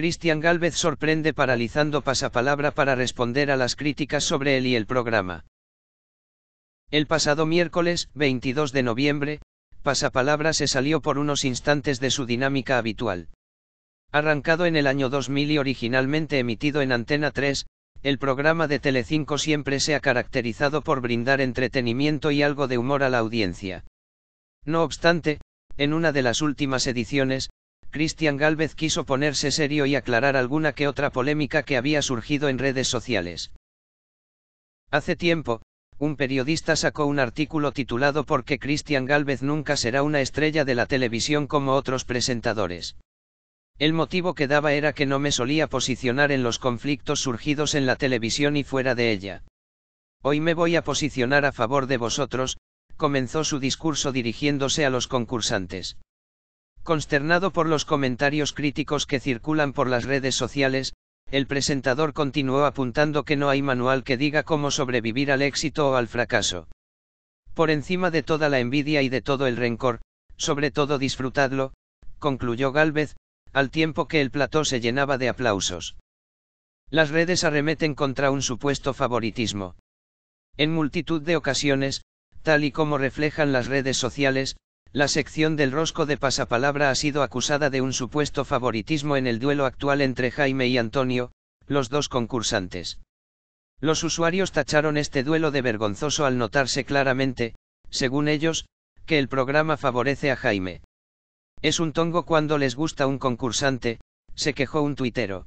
Christian Galvez sorprende paralizando pasapalabra para responder a las críticas sobre él y el programa. El pasado miércoles, 22 de noviembre, pasapalabra se salió por unos instantes de su dinámica habitual. Arrancado en el año 2000 y originalmente emitido en Antena 3, el programa de Telecinco siempre se ha caracterizado por brindar entretenimiento y algo de humor a la audiencia. No obstante, en una de las últimas ediciones, Cristian Gálvez quiso ponerse serio y aclarar alguna que otra polémica que había surgido en redes sociales. Hace tiempo, un periodista sacó un artículo titulado ¿Por qué Cristian Gálvez nunca será una estrella de la televisión como otros presentadores? El motivo que daba era que no me solía posicionar en los conflictos surgidos en la televisión y fuera de ella. Hoy me voy a posicionar a favor de vosotros, comenzó su discurso dirigiéndose a los concursantes. Consternado por los comentarios críticos que circulan por las redes sociales, el presentador continuó apuntando que no hay manual que diga cómo sobrevivir al éxito o al fracaso. Por encima de toda la envidia y de todo el rencor, sobre todo disfrutadlo, concluyó Galvez, al tiempo que el plató se llenaba de aplausos. Las redes arremeten contra un supuesto favoritismo. En multitud de ocasiones, tal y como reflejan las redes sociales, la sección del rosco de pasapalabra ha sido acusada de un supuesto favoritismo en el duelo actual entre Jaime y Antonio, los dos concursantes. Los usuarios tacharon este duelo de vergonzoso al notarse claramente, según ellos, que el programa favorece a Jaime. Es un tongo cuando les gusta un concursante, se quejó un tuitero.